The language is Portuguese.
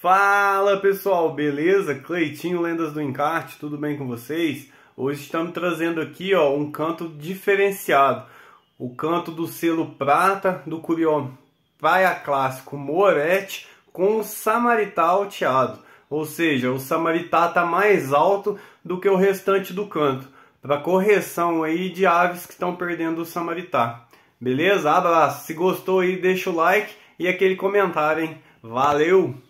Fala pessoal, beleza? Cleitinho Lendas do Encarte, tudo bem com vocês? Hoje estamos trazendo aqui ó, um canto diferenciado, o canto do selo prata do Curió Praia Clássico Moretti com o Samaritá alteado, ou seja, o Samaritá está mais alto do que o restante do canto, para correção aí de aves que estão perdendo o Samaritá. Beleza? Abraço! Se gostou aí, deixa o like e aquele comentário, hein? Valeu!